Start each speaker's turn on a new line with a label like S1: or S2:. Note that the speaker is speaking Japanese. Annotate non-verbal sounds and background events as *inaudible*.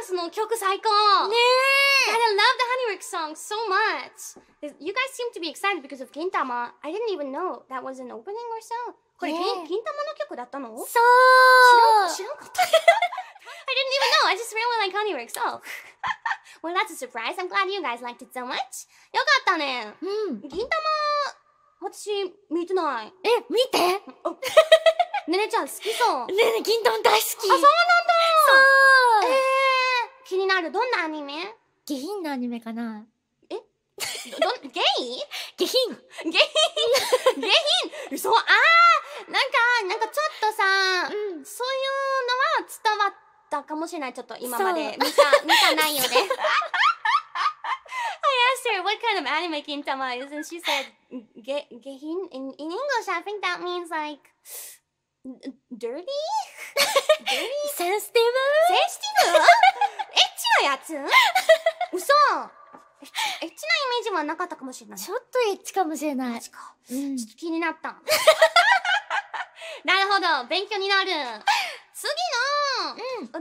S1: m a r の曲最高ねえ I love the Honeywork song s so much! You guys seem to be excited because of g 玉 I didn't even know that was an opening or so. これ、ね、銀玉の曲だったのそう知らんかった I didn't even know. I just really like Honeywork, so. well, that's a surprise. I'm glad you guys liked it so much. よかったね。うん。銀玉、私、見てない。え、見てねねちゃん好きそう。ねね、銀玉大好き。あ、そうなあるどんなアニメ下品なアニメかなえど、ゲイ下品下品下品そう、あーなんか、なんかちょっとさ、うん、そういうのは伝わったかもしれない。ちょっと今まで見た、見た内容で。asked her what kind of anime Kintama is, and she said, Gehin. In, in English, I think that means like dirty, dirty, sensitive. つ *laughs* 嘘エッチなイメージはなかったかもしれない。ちょっとエッチかもしれない。確か。うん、ちょっと気になった。*laughs* なるほど、勉強になる。*laughs* 次の、うん、歌